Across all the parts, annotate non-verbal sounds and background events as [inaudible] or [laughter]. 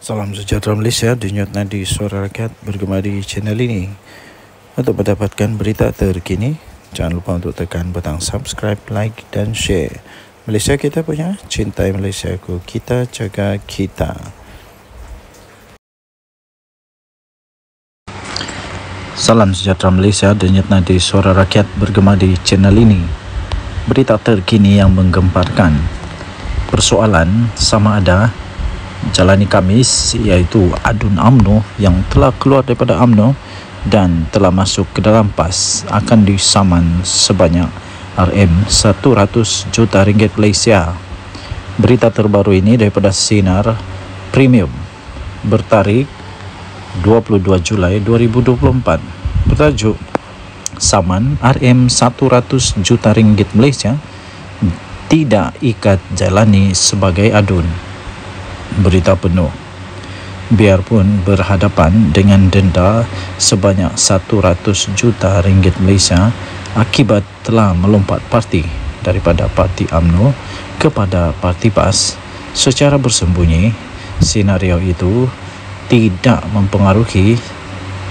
Salam sejahtera Malaysia, denyut nadi suara rakyat bergema di channel ini. Untuk mendapatkan berita terkini, jangan lupa untuk tekan butang subscribe, like dan share. Malaysia kita punya, cintai Malaysia ku, kita jaga kita. Salam sejahtera Malaysia, denyut nadi suara rakyat bergema di channel ini. Berita terkini yang menggemparkan. Persoalan sama ada jalani Kamis yaitu Adun AMNO yang telah keluar daripada AMNO dan telah masuk ke dalam PAS akan disaman sebanyak RM 100 juta ringgit Malaysia. Berita terbaru ini daripada Sinar Premium bertarik 22 Julai 2024 bertajuk Saman RM 100 juta ringgit Malaysia tidak ikat jalani sebagai adun berita penuh biarpun berhadapan dengan denda sebanyak 100 juta ringgit Malaysia akibat telah melompat parti daripada parti AMNO kepada parti PAS secara bersembunyi senario itu tidak mempengaruhi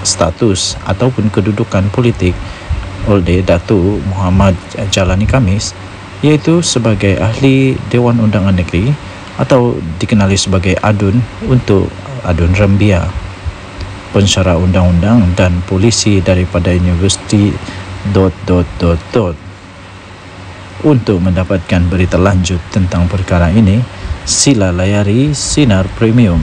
status ataupun kedudukan politik oleh Datu Muhammad Jalani Kamis iaitu sebagai ahli Dewan Undangan Negeri atau dikenali sebagai adun untuk adun rembia. Pensyarah undang-undang dan polisi daripada universiti dot dot dot dot. Untuk mendapatkan berita lanjut tentang perkara ini, sila layari Sinar Premium.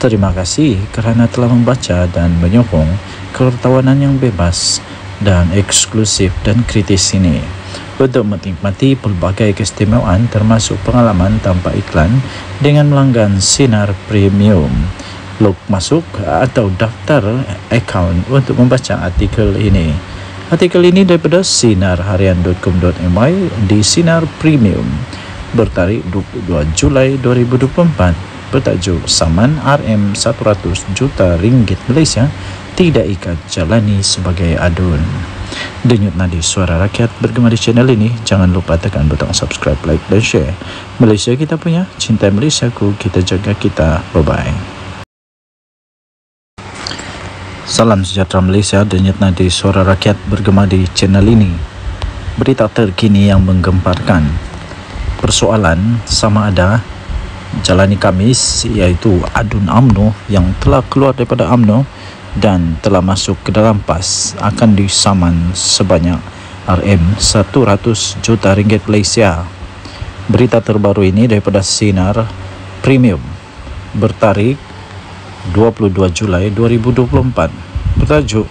Terima kasih kerana telah membaca dan menyokong kewartawanan yang bebas dan eksklusif dan kritis ini untuk menikmati pelbagai keistimewaan termasuk pengalaman tanpa iklan dengan melanggan Sinar Premium. Log masuk atau daftar account untuk membaca artikel ini. Artikel ini daripada sinarharian.com.my di Sinar Premium bertarik 22 Julai 2024 bertajuk saman RM100 juta ringgit Malaysia tidak ikat jalani sebagai adun. Denyut nadi suara rakyat bergema di channel ini. Jangan lupa tekan butang subscribe, like dan share. Malaysia kita punya, cinta Malaysia ku, kita jaga kita. Bye-bye. Salam sejahtera Malaysia, denyut nadi suara rakyat bergema di channel ini. Berita terkini yang menggemparkan. Persoalan sama ada jalani Kamis iaitu adun AMNO yang telah keluar daripada AMNO. dan telah masuk ke dalam PAS akan disaman sebanyak RM 100 juta ringgit Malaysia. Berita terbaru ini daripada Sinar Premium bertarik 22 Julai 2024 bertajuk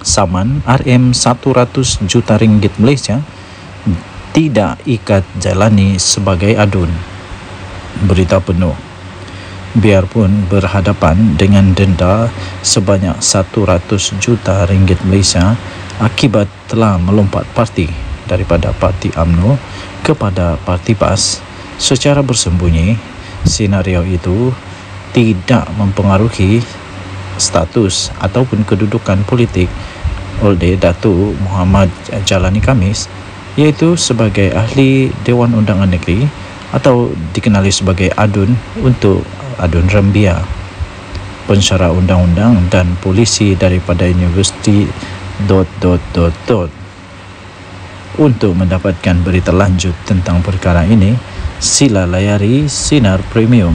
saman RM 100 juta ringgit Malaysia tidak ikat jalani sebagai adun. Berita penuh biarpun berhadapan dengan denda sebanyak 100 juta ringgit Malaysia akibat telah melompat parti daripada parti AMNO kepada parti PAS secara bersembunyi senario itu tidak mempengaruhi status ataupun kedudukan politik oleh Datuk Muhammad Jalani Kamis iaitu sebagai ahli Dewan Undangan Negeri atau dikenali sebagai ADUN untuk Adun Rambia. Pensyarah undang-undang dan polisi daripada universiti dot dot dot dot. Untuk mendapatkan berita lanjut tentang perkara ini, sila layari Sinar Premium.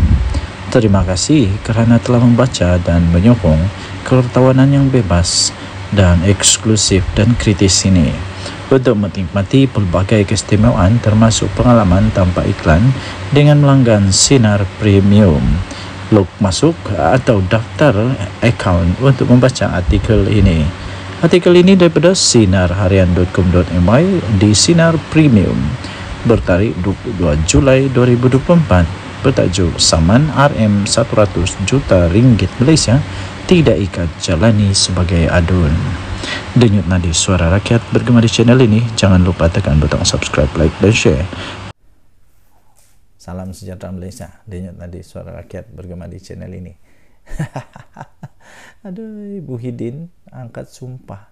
Terima kasih kerana telah membaca dan menyokong kertawanan yang bebas dan eksklusif dan kritis ini untuk menikmati pelbagai keistimewaan termasuk pengalaman tanpa iklan dengan melanggan Sinar Premium. Log masuk atau daftar akaun untuk membaca artikel ini. Artikel ini daripada sinarharian.com.my di Sinar Premium bertarik 22 Julai 2024 bertajuk saman RM100 juta ringgit Malaysia tidak ikat jalani sebagai adun. Denyut nadi suara rakyat bergema di channel ini. Jangan lupa tekan butang subscribe, like, dan share. Salam sejahtera Malaysia. Denyut nadi suara rakyat bergema di channel ini. [laughs] Aduh, Ibu Hidin angkat sumpah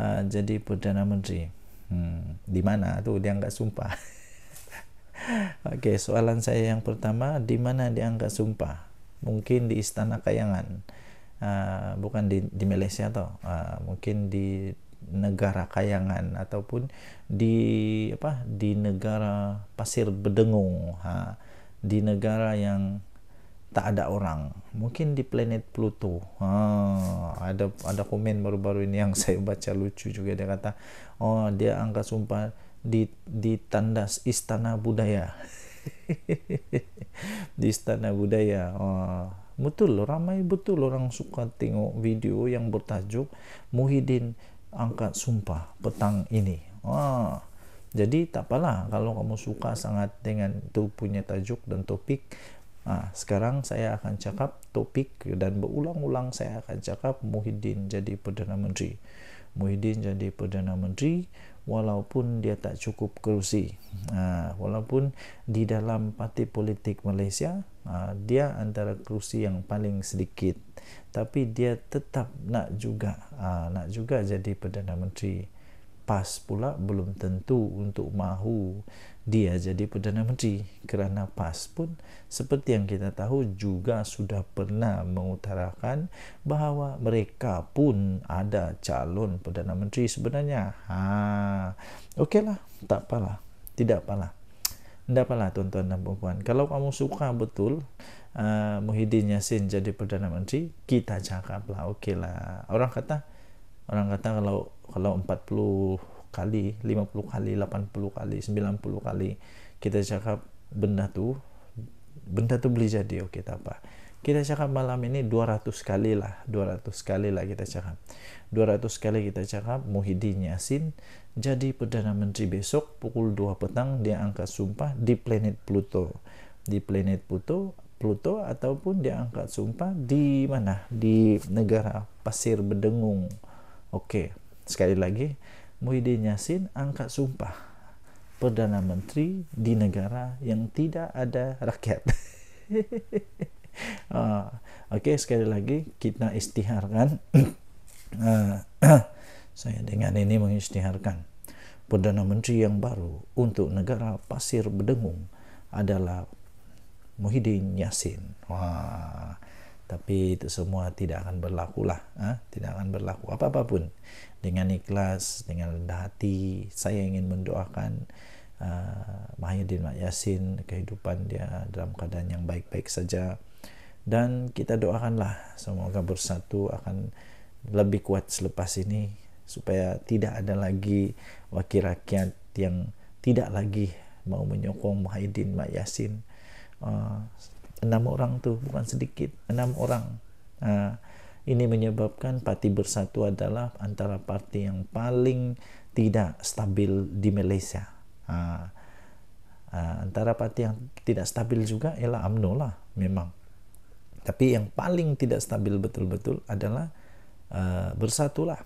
uh, jadi Perdana Menteri. Hmm, di mana tuh dia angkat sumpah? [laughs] Oke, soalan saya yang pertama, di mana dia angkat sumpah? Mungkin di Istana Kayangan uh, bukan di, di Malaysia atau uh, ah, mungkin di negara kayangan ataupun di apa di negara pasir bedengung ha, ah, di negara yang tak ada orang mungkin di planet Pluto ha, ada ada komen baru-baru ini yang [laughs] saya baca lucu juga dia kata oh dia angkat sumpah di di tandas istana budaya [laughs] di istana budaya oh Betul, ramai betul orang suka tengok video yang bertajuk Muhyiddin angkat sumpah petang ini. Ah. Jadi tak apalah kalau kamu suka sangat dengan tu punya tajuk dan topik. Ah, sekarang saya akan cakap topik dan berulang-ulang saya akan cakap Muhyiddin jadi Perdana Menteri. Muhyiddin jadi Perdana Menteri walaupun dia tak cukup kerusi. Ah, walaupun di dalam parti politik Malaysia Ah, dia antara kerusi yang paling sedikit tapi dia tetap nak juga ah, nak juga jadi perdana menteri pas pula belum tentu untuk mahu dia jadi perdana menteri kerana pas pun seperti yang kita tahu juga sudah pernah mengutarakan bahawa mereka pun ada calon perdana menteri sebenarnya ha okeylah tak apalah tidak apalah Tidak apalah tuan-tuan dan perempuan. Kalau kamu suka betul uh, Muhyiddin Yassin jadi Perdana Menteri, kita cakap lah, oke okay lah. Orang kata, orang kata kalau kalau 40 kali, 50 kali, 80 kali, 90 kali, kita cakap benda tuh, benda tuh beli jadi, oke okay, tak apa kita cakap malam ini 200 kali lah 200 kali lah kita cakap 200 kali kita cakap Muhyiddin Yasin jadi Perdana Menteri besok pukul 2 petang dia angkat sumpah di planet Pluto di planet Pluto Pluto ataupun dia angkat sumpah di mana di negara pasir bedengung oke sekali lagi Muhyiddin Yasin angkat sumpah Perdana Menteri di negara yang tidak ada rakyat [laughs] uh, [laughs] oke okay, sekali lagi kita istiharkan uh, [clears throat] [clears throat] saya dengan ini mengistiharkan perdana menteri yang baru untuk negara pasir bedengung adalah Muhyiddin Yassin. wah tapi itu semua tidak akan berlaku lah ah, tidak akan berlaku apa apapun dengan ikhlas dengan rendah hati saya ingin mendoakan uh, Yassin Mak Yasin kehidupan dia dalam keadaan yang baik-baik saja dan kita doakanlah semoga bersatu akan lebih kuat selepas ini supaya tidak ada lagi wakil rakyat yang tidak lagi mau menyokong Muhyiddin, Mak Yasin uh, enam orang tuh bukan sedikit enam orang uh, ini menyebabkan parti bersatu adalah antara parti yang paling tidak stabil di Malaysia uh, uh, antara parti yang tidak stabil juga ialah AMNO lah memang tapi yang paling tidak stabil betul-betul adalah uh, bersatulah.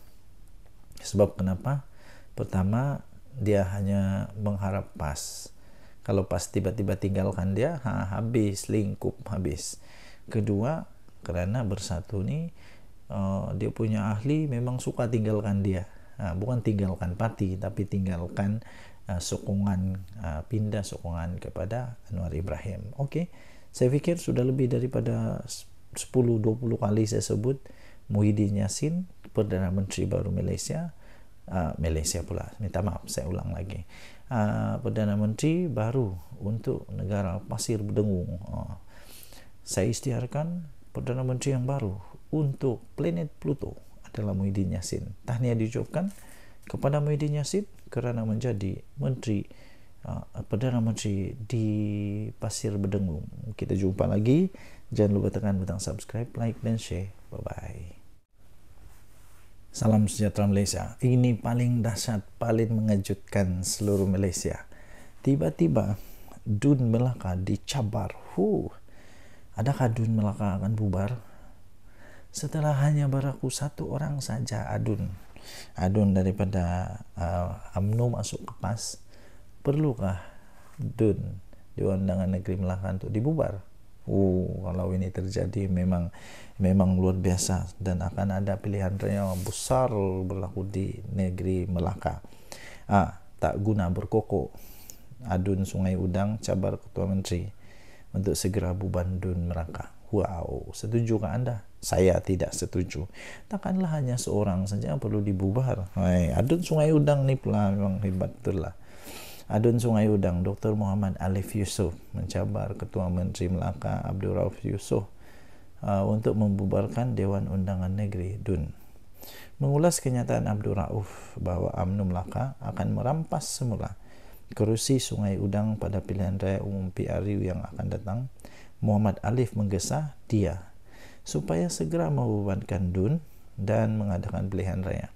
Sebab kenapa? Pertama, dia hanya mengharap pas. Kalau pas tiba-tiba tinggalkan dia, ha, habis, lingkup, habis. Kedua, karena bersatu ini uh, eh, dia punya ahli memang suka tinggalkan dia. Nah, bukan tinggalkan pati, tapi tinggalkan uh, sokongan, uh, pindah sokongan kepada Anwar Ibrahim. Oke. Okay saya pikir sudah lebih daripada 10-20 kali saya sebut Muhyiddin Yassin Perdana Menteri baru Malaysia uh, Malaysia pula, minta maaf saya ulang lagi uh, Perdana Menteri baru untuk negara Pasir Berdengung uh, ah, saya istiharkan Perdana Menteri yang baru untuk planet Pluto adalah Muhyiddin Yassin tahniah diucapkan kepada Muhyiddin Yassin kerana menjadi Menteri Ah, Perdana Menteri di Pasir bedengung Kita jumpa lagi. Jangan lupa tekan butang subscribe, like, dan share. Bye-bye. Salam sejahtera Malaysia. Ini paling dahsyat, paling mengejutkan seluruh Malaysia. Tiba-tiba Dun Melaka dicabar. Hu. Adakah Dun Melaka akan bubar? Setelah hanya beraku satu orang saja Adun. Adun daripada uh, ah, UMNO masuk ke PAS perlukah DUN Dewan Undangan Negeri Melaka untuk dibubar? Uh, kalau ini terjadi memang memang luar biasa dan akan ada pilihan raya besar berlaku di negeri Melaka. Ah Tak guna berkokok. Adun Sungai Udang cabar Ketua Menteri untuk segera bubar DUN Melaka. Wow, setuju ke Anda? Saya tidak setuju. Takkanlah hanya seorang saja yang perlu dibubar. Hai, adun Sungai Udang ni pula memang hebat betul lah. Adun Sungai Udang, Dr. Muhammad Alif Yusuf mencabar Ketua Menteri Melaka Abdul Rauf Yusuf uh, untuk membubarkan Dewan Undangan Negeri DUN. Mengulas kenyataan Abdul Rauf bahawa UMNO Melaka akan merampas semula kerusi Sungai Udang pada pilihan raya umum PRU yang akan datang, Muhammad Alif menggesa dia supaya segera membubarkan DUN dan mengadakan pilihan raya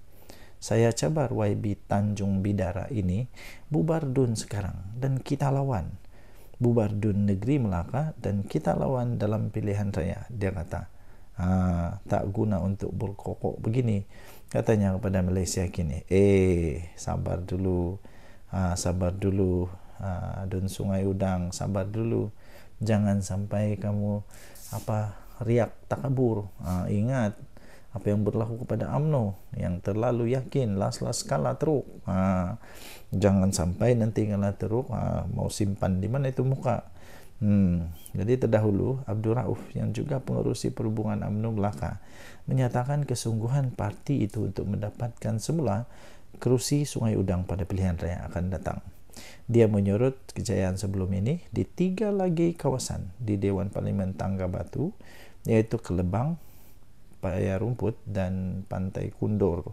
saya cabar YB Tanjung Bidara ini bubar dun sekarang dan kita lawan bubar dun negeri Melaka dan kita lawan dalam pilihan raya dia kata ah, tak guna untuk berkokok begini katanya kepada Malaysia kini eh sabar dulu ah, sabar dulu ah, dun sungai udang sabar dulu jangan sampai kamu apa riak takabur ah, ingat apa yang berlaku kepada AMNO yang terlalu yakin las-las kalah teruk ha, jangan sampai nanti kalah teruk ha, mau simpan di mana itu muka hmm. jadi terdahulu Abdul Rauf yang juga pengurusi perhubungan AMNO Melaka menyatakan kesungguhan parti itu untuk mendapatkan semula kerusi Sungai Udang pada pilihan raya akan datang dia menyurut kejayaan sebelum ini di tiga lagi kawasan di Dewan Parlemen Tangga Batu yaitu Kelebang, paya rumput dan pantai kundur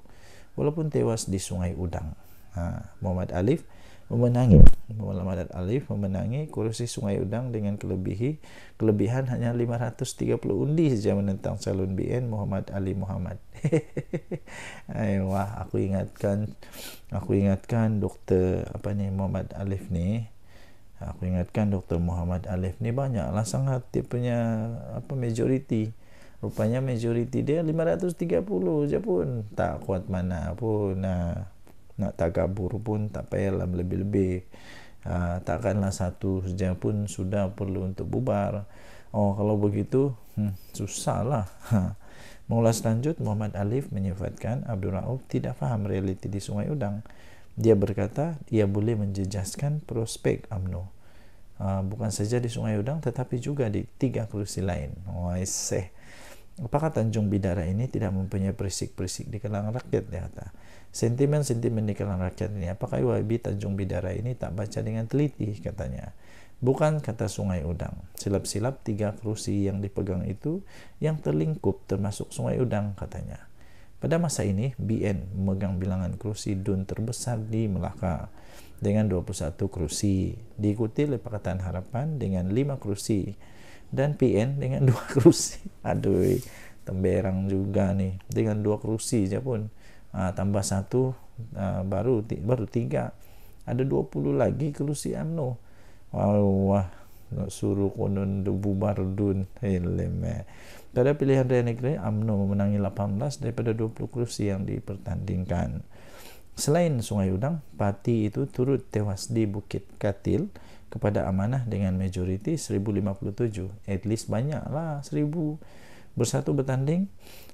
walaupun tewas di sungai udang ha, Muhammad Alif memenangi Muhammad Alif memenangi kursi sungai udang dengan kelebihi kelebihan hanya 530 undi sejak menentang Salon BN Muhammad Ali Muhammad Ay, [laughs] wah aku ingatkan aku ingatkan doktor apa ni Muhammad Alif ni aku ingatkan doktor Muhammad Alif ni banyaklah sangat dia punya apa majoriti rupanya majoriti dia 530 je pun tak kuat mana pun nah, ha, nak tak kabur pun tak payahlah lebih-lebih ha, takkanlah satu saja pun sudah perlu untuk bubar oh kalau begitu hmm, lah ha. Mengulas lanjut, Muhammad Alif menyifatkan Abdul Ra'ub tidak faham realiti di Sungai Udang. Dia berkata, ia boleh menjejaskan prospek UMNO. Uh, bukan saja di Sungai Udang, tetapi juga di tiga kerusi lain. Oh, iseh. Apakah Tanjung Bidara ini tidak mempunyai perisik-perisik di kalangan rakyat? Ya, Sentimen-sentimen di kalangan rakyat ini. Apakah Wahabi Tanjung Bidara ini tak baca dengan teliti? Katanya. Bukan kata sungai udang. Silap-silap tiga kerusi yang dipegang itu yang terlingkup termasuk sungai udang katanya. Pada masa ini, BN memegang bilangan kerusi dun terbesar di Melaka dengan 21 kerusi. Diikuti oleh Pakatan Harapan dengan 5 kerusi dan PN dengan [laughs] dua kerusi. Aduh, temberang juga ni dengan dua kerusi je pun. Ha, tambah satu ha, baru baru tiga. Ada dua puluh lagi kerusi AMNO, wah, nak suruh konon bubar dun. Helem. Pada pilihan raya negeri, AMNO menangi 18 daripada 20 kerusi yang dipertandingkan. Selain Sungai Udang, parti itu turut tewas di Bukit Katil kepada amanah dengan majority 1057 at least banyak lah 1000 bersatu bertanding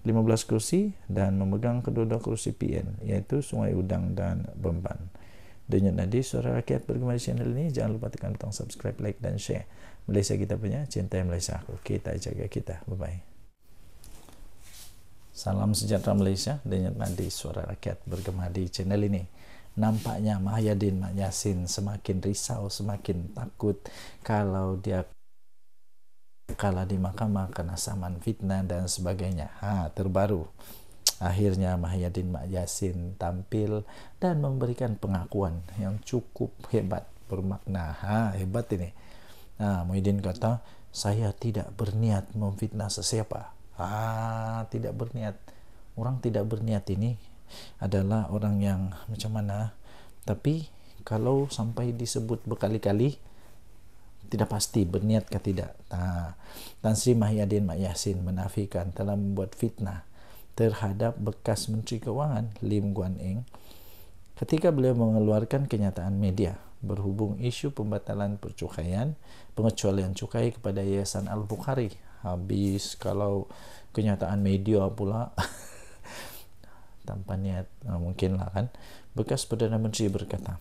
15 kursi dan memegang kedua-dua kursi PN yaitu Sungai Udang dan Bemban Denyut Nadi Suara Rakyat bergema di channel ini jangan lupa tekan butang subscribe like dan share Malaysia kita punya cintai Malaysia aku kita jaga kita bye bye Salam sejahtera Malaysia Denyut Nadi Suara Rakyat bergema di channel ini Nampaknya Mahyadin Mak Yasin semakin risau, semakin takut kalau dia kalah di mahkamah karena saman fitnah dan sebagainya. Ha, terbaru. Akhirnya Mahyadin Mak Yasin tampil dan memberikan pengakuan yang cukup hebat bermakna. Ha, hebat ini. Nah, Muhyiddin kata, saya tidak berniat memfitnah sesiapa. Ah, tidak berniat. Orang tidak berniat ini adalah orang yang macam mana tapi kalau sampai disebut berkali-kali tidak pasti berniat ke tidak nah, Tan Sri Mahyadin Mak Yasin menafikan telah membuat fitnah terhadap bekas Menteri Keuangan Lim Guan Eng ketika beliau mengeluarkan kenyataan media berhubung isu pembatalan percukaian pengecualian cukai kepada Yayasan Al-Bukhari habis kalau kenyataan media pula [laughs] tanpa niat nah, mungkin lah kan bekas perdana menteri berkata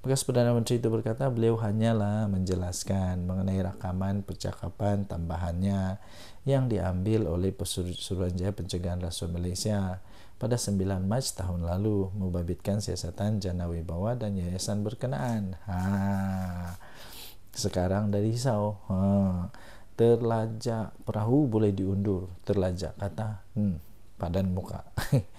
bekas perdana menteri itu berkata beliau hanyalah menjelaskan mengenai rekaman percakapan tambahannya yang diambil oleh Pesuruhanjaya Pencegahan Rasuah Malaysia pada 9 Mac tahun lalu membabitkan siasatan Jana Wibawa dan yayasan berkenaan. Ha. Sekarang dari risau. Ha. Terlajak perahu boleh diundur. Terlajak kata hmm, padan muka. [laughs]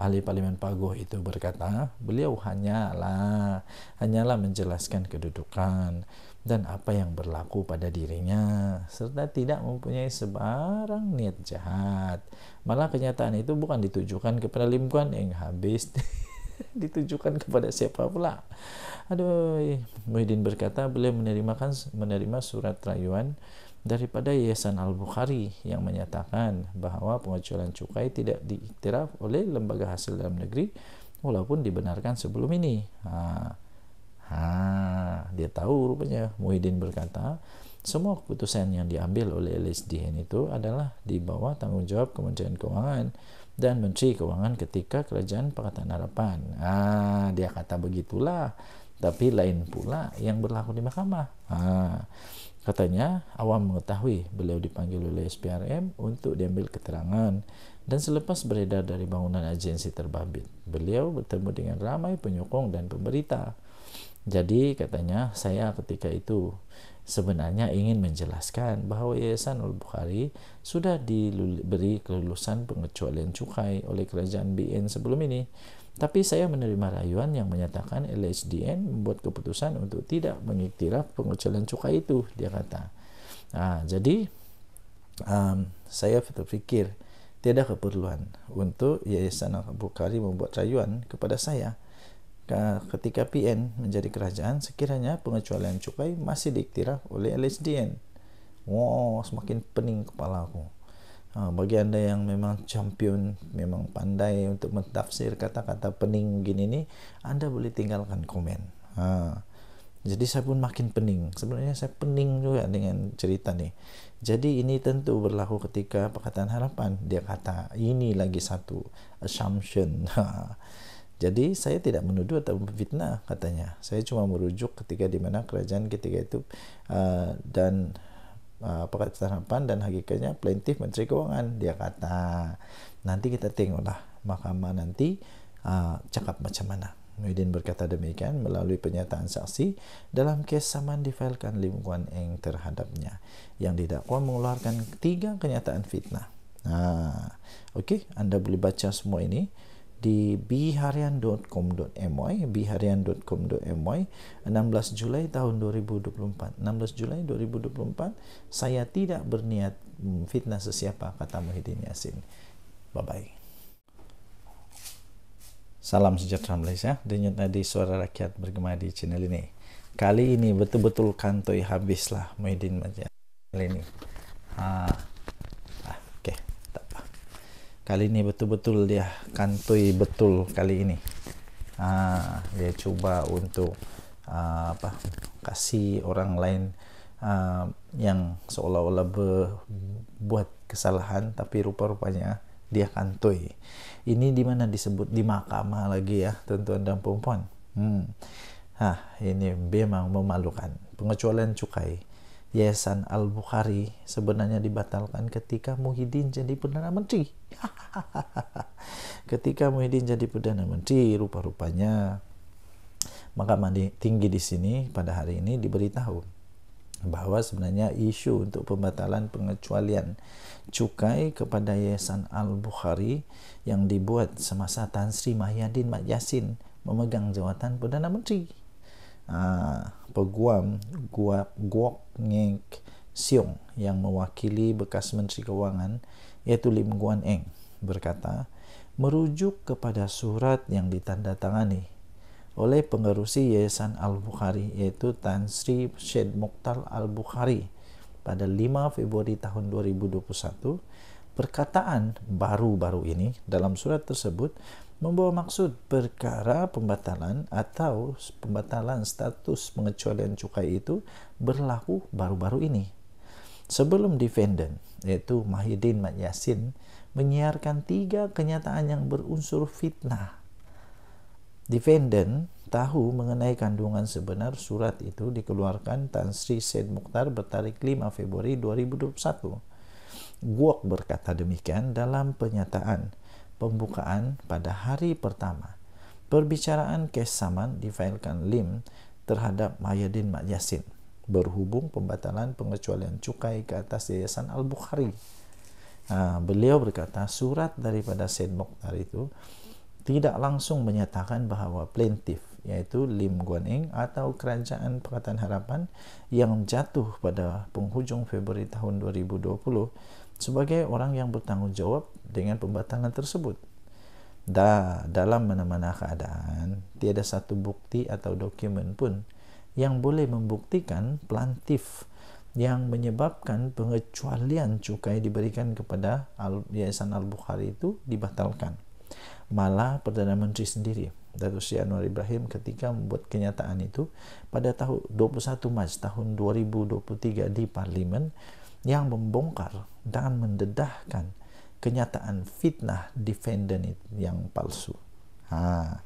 ahli parlimen Pagoh itu berkata, beliau hanyalah hanyalah menjelaskan kedudukan dan apa yang berlaku pada dirinya serta tidak mempunyai sebarang niat jahat. Malah kenyataan itu bukan ditujukan kepada Lim Guan Eng habis [laughs] ditujukan kepada siapa pula. Aduh, Muhyiddin berkata beliau menerima menerima surat rayuan daripada Yayasan Al-Bukhari yang menyatakan bahwa pengecualian cukai tidak diiktiraf oleh lembaga hasil dalam negeri walaupun dibenarkan sebelum ini. Ha, ha, dia tahu rupanya. Muhyiddin berkata, semua keputusan yang diambil oleh LSDN itu adalah di bawah tanggung jawab Kementerian Keuangan dan Menteri Keuangan ketika Kerajaan Pakatan Harapan. Ah, dia kata begitulah, tapi lain pula yang berlaku di mahkamah. Ah, Katanya, awam mengetahui beliau dipanggil oleh SPRM untuk diambil keterangan dan selepas beredar dari bangunan agensi terbabit, beliau bertemu dengan ramai penyokong dan pemberita. Jadi, katanya, saya ketika itu sebenarnya ingin menjelaskan bahawa Yayasan Al-Bukhari sudah diberi kelulusan pengecualian cukai oleh kerajaan BN sebelum ini. Tapi saya menerima rayuan yang menyatakan LHDN membuat keputusan untuk tidak mengiktiraf pengecualian cukai itu, dia kata. Nah, jadi um, saya berpikir tidak keperluan untuk Yayasan bukhari membuat rayuan kepada saya ketika PN menjadi kerajaan sekiranya pengecualian cukai masih diiktiraf oleh LHDN. Wow, semakin pening aku. Ah, bagi anda yang memang champion memang pandai untuk mentafsir kata-kata pening gini nih anda boleh tinggalkan komen ha. jadi saya pun makin pening sebenarnya saya pening juga dengan cerita nih jadi ini tentu berlaku ketika perkataan harapan dia kata ini lagi satu assumption [laughs] ha. Jadi saya tidak menuduh atau memfitnah katanya. Saya cuma merujuk ketika di mana kerajaan ketika itu uh, dan Eh, pekerjaan harapan dan hakikatnya plaintif Menteri Keuangan dia kata nanti kita tengoklah mahkamah nanti uh, cakap macam mana Muhyiddin berkata demikian melalui pernyataan saksi dalam kes saman difailkan Lim Kuan Eng terhadapnya yang didakwa mengeluarkan tiga kenyataan fitnah. Nah, oke, Anda boleh baca semua ini di biharian.com.my biharian.com.my 16 Juli tahun 2024 16 Juli 2024 saya tidak berniat fitnah sesiapa kata Muhyiddin Yasin bye bye salam sejahtera Malaysia denyut nadi suara rakyat bergema di channel ini kali ini betul-betul kantoi habislah Muhyiddin Maja kali ini ha kali ini betul-betul dia kantoi betul kali ini ah, dia coba untuk ah, apa kasih orang lain ah, yang seolah-olah buat kesalahan tapi rupa-rupanya dia kantoi ini di mana disebut di mahkamah lagi ya tuan-tuan dan perempuan hmm. ah ini memang memalukan pengecualian cukai Yayasan Al-Bukhari sebenarnya dibatalkan ketika Muhyiddin jadi Perdana Menteri [laughs] Ketika Muhyiddin jadi Perdana Menteri, rupa-rupanya maka mandi tinggi di sini pada hari ini diberitahu bahawa sebenarnya isu untuk pembatalan pengecualian cukai kepada Yayasan Al-Bukhari yang dibuat semasa Tan Sri Mahyadin Mat Yassin memegang jawatan Perdana Menteri. Ah, Peguam Guok Ngek Siong yang mewakili bekas Menteri Kewangan yaitu Lim Guan Eng berkata, merujuk kepada surat yang ditandatangani oleh pengerusi Yayasan Al-Bukhari yaitu Tan Sri Syed Mukhtar Al-Bukhari pada 5 Februari tahun 2021 perkataan baru-baru ini dalam surat tersebut membawa maksud perkara pembatalan atau pembatalan status pengecualian cukai itu berlaku baru-baru ini. Sebelum defendant yaitu Mahyudin Mat Yasin menyiarkan tiga kenyataan yang berunsur fitnah. Defendant tahu mengenai kandungan sebenar surat itu dikeluarkan Tan Sri Said Mukhtar bertarik 5 Februari 2021. Guok berkata demikian dalam penyataan pembukaan pada hari pertama. Perbicaraan kes saman difailkan Lim terhadap Mayadin Mak Yasin berhubung pembatalan pengecualian cukai ke atas Yayasan Al-Bukhari. Nah, beliau berkata surat daripada Said Mokhtar itu tidak langsung menyatakan bahwa plaintiff yaitu Lim Guan Eng atau Kerajaan Pakatan Harapan yang jatuh pada penghujung Februari tahun 2020 sebagai orang yang bertanggung jawab dengan pembatalan tersebut. Da, dalam mana-mana keadaan, tiada satu bukti atau dokumen pun yang boleh membuktikan plantif yang menyebabkan pengecualian cukai diberikan kepada Yayasan Al-Bukhari itu dibatalkan. Malah Perdana Menteri sendiri, Datuk Sri Anwar Ibrahim ketika membuat kenyataan itu pada tahun 21 Mac tahun 2023 di parlemen yang membongkar dan mendedahkan kenyataan fitnah defendant yang palsu. Ha,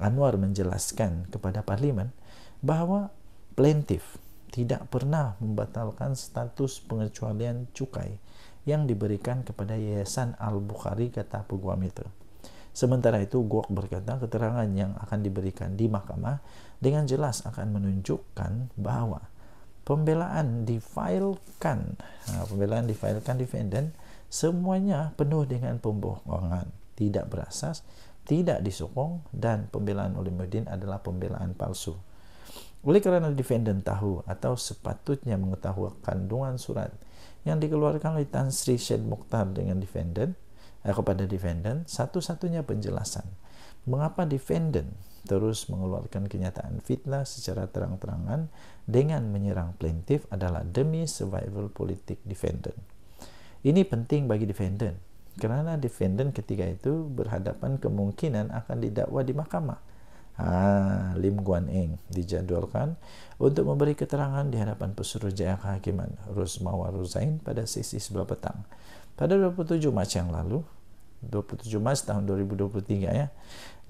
Anwar menjelaskan kepada parlemen bahwa plaintiff tidak pernah membatalkan status pengecualian cukai yang diberikan kepada Yayasan Al-Bukhari kata peguam itu. Sementara itu, Gok berkata keterangan yang akan diberikan di mahkamah dengan jelas akan menunjukkan bahwa pembelaan difailkan, nah, pembelaan difailkan defendant semuanya penuh dengan pembohongan, tidak berasas, tidak disokong, dan pembelaan oleh Medin adalah pembelaan palsu. Oleh karena defendant tahu atau sepatutnya mengetahui kandungan surat yang dikeluarkan oleh Tan Sri Syed Mukhtar dengan defendant eh, kepada defendant satu-satunya penjelasan mengapa defendant terus mengeluarkan kenyataan fitnah secara terang-terangan dengan menyerang plaintiff adalah demi survival politik defendant. Ini penting bagi defendant kerana defendant ketika itu berhadapan kemungkinan akan didakwa di mahkamah ah, Lim Guan Eng dijadwalkan untuk memberi keterangan di hadapan pesuruh kehakiman Rusmawa Ruzain pada sesi sebelah petang. Pada 27 Mac yang lalu, 27 Mac tahun 2023 ya,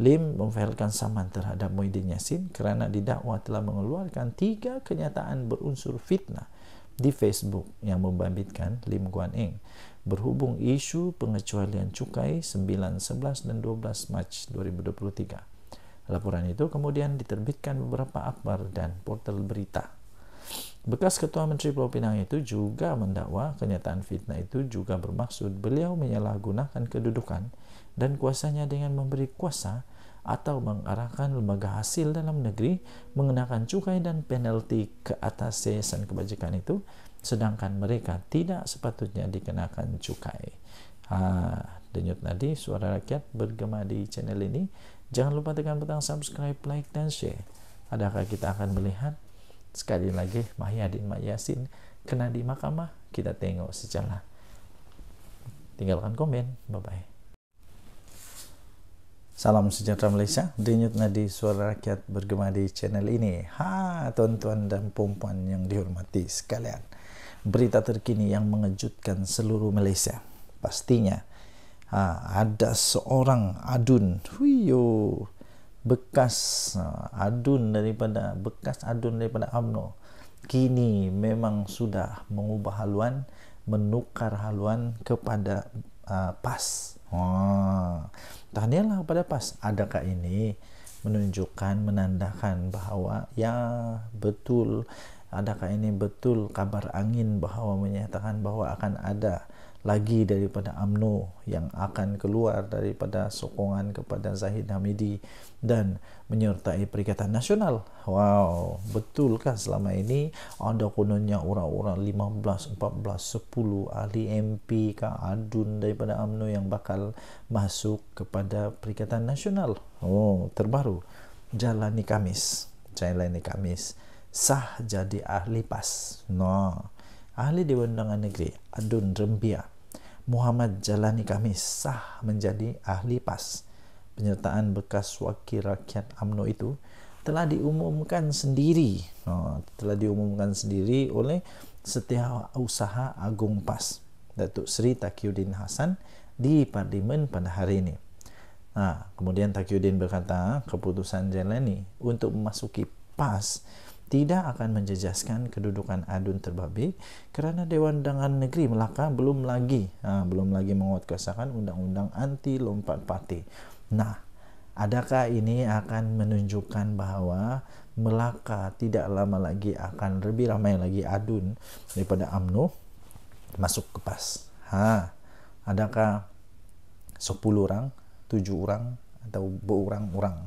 Lim memfailkan saman terhadap Muhyiddin Yassin kerana didakwa telah mengeluarkan tiga kenyataan berunsur fitnah di Facebook yang membabitkan Lim Guan Eng berhubung isu pengecualian cukai 9, 11, dan 12 Mac 2023. Laporan itu kemudian diterbitkan beberapa akbar dan portal berita. Bekas Ketua Menteri Pulau Pinang itu juga mendakwa kenyataan fitnah itu juga bermaksud beliau menyalahgunakan kedudukan dan kuasanya dengan memberi kuasa atau mengarahkan lembaga hasil dalam negeri mengenakan cukai dan penalti ke atas yayasan kebajikan itu sedangkan mereka tidak sepatutnya dikenakan cukai. Ah, denyut nadi suara rakyat bergema di channel ini. Jangan lupa tekan butang subscribe, like, dan share. Adakah kita akan melihat sekali lagi Mahyadin Mayasin kena di mahkamah? Kita tengok secara. Tinggalkan komen. Bye-bye. Salam sejahtera Malaysia, denyut nadi suara rakyat bergema di channel ini. Ha, tuan-tuan dan perempuan yang dihormati sekalian. Berita terkini yang mengejutkan seluruh Malaysia. pastinya ha, ada seorang adun huyo bekas ha, adun daripada bekas adun daripada amno kini memang sudah mengubah haluan menukar haluan kepada uh, pas ha tahnilah kepada pas adakah ini menunjukkan menandakan bahawa ya betul adakah ini betul kabar angin bahawa menyatakan bahawa akan ada lagi daripada AMNO yang akan keluar daripada sokongan kepada Zahid Hamidi dan menyertai Perikatan Nasional. Wow, betul kan? selama ini ada kononnya orang-orang 15, 14, 10 ahli MP ke adun daripada AMNO yang bakal masuk kepada Perikatan Nasional. Oh, terbaru. Jalani Kamis. Jalani Kamis. Sah jadi ahli PAS. Nah. No. ahli Dewan Undangan Negeri Adun Rembia Muhammad Jalani Kamis sah menjadi ahli PAS. Penyertaan bekas wakil rakyat AMNO itu telah diumumkan sendiri, oh, telah diumumkan sendiri oleh Setiausaha Agung PAS, Datuk Seri Takiuddin Hasan di parlimen pada hari ini. Nah, kemudian Takiuddin berkata, keputusan Jalani untuk memasuki PAS tidak akan menjejaskan kedudukan adun terbabik karena Dewan Undangan Negeri Melaka belum lagi ha, belum lagi menguatkuasakan undang-undang anti lompat parti. Nah, adakah ini akan menunjukkan bahwa Melaka tidak lama lagi akan lebih ramai lagi adun daripada AMNO masuk ke PAS? Ha, adakah 10 orang, 7 orang atau berurang-urang